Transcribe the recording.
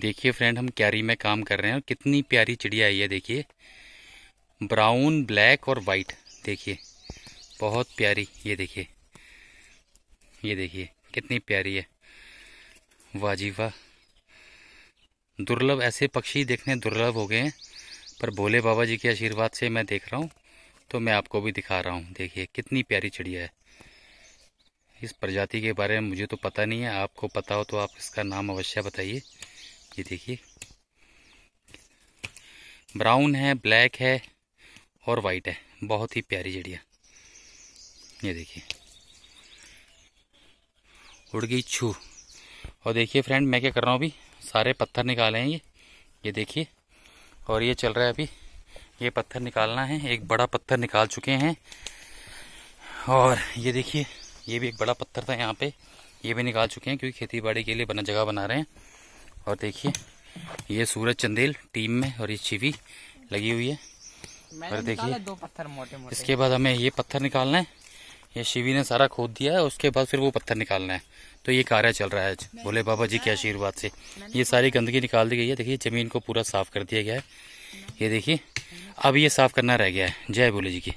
देखिए फ्रेंड हम क्यारी में काम कर रहे हैं और कितनी प्यारी चिड़िया आई है देखिए ब्राउन ब्लैक और वाइट देखिए बहुत प्यारी ये देखिए ये देखिए कितनी प्यारी है वाजीवा वाह दुर्लभ ऐसे पक्षी देखने दुर्लभ हो गए हैं पर भोले बाबा जी के आशीर्वाद से मैं देख रहा हूँ तो मैं आपको भी दिखा रहा हूँ देखिए कितनी प्यारी चिड़िया है इस प्रजाति के बारे में मुझे तो पता नहीं है आपको पता हो तो आप इसका नाम अवश्य बताइए ये देखिए ब्राउन है ब्लैक है और वाइट है बहुत ही प्यारी चिड़िया ये देखिए उड़ गई छू और देखिए फ्रेंड मैं क्या कर रहा हूँ अभी सारे पत्थर निकाले हैं ये ये देखिए और ये चल रहा है अभी ये पत्थर निकालना है एक बड़ा पत्थर निकाल चुके हैं और ये देखिए ये भी एक बड़ा पत्थर था यहाँ पे ये भी निकाल चुके हैं क्योंकि खेती बाड़ी के लिए बना जगह बना रहे हैं और देखिए ये सूरज चंदेल टीम में और ये छिवी लगी हुई है और देखिए दो पत्थर मोटे मोटे इसके बाद हमें ये पत्थर निकालना है ये शिवी ने सारा खोद दिया है उसके बाद फिर वो पत्थर निकालना है तो ये कार्य चल रहा है भोले बाबा जी के आशीर्वाद से ये सारी गंदगी निकाल दी गई है देखिए जमीन को पूरा साफ कर दिया गया है ये देखिए अब ये साफ करना रह गया है जय भोले जी की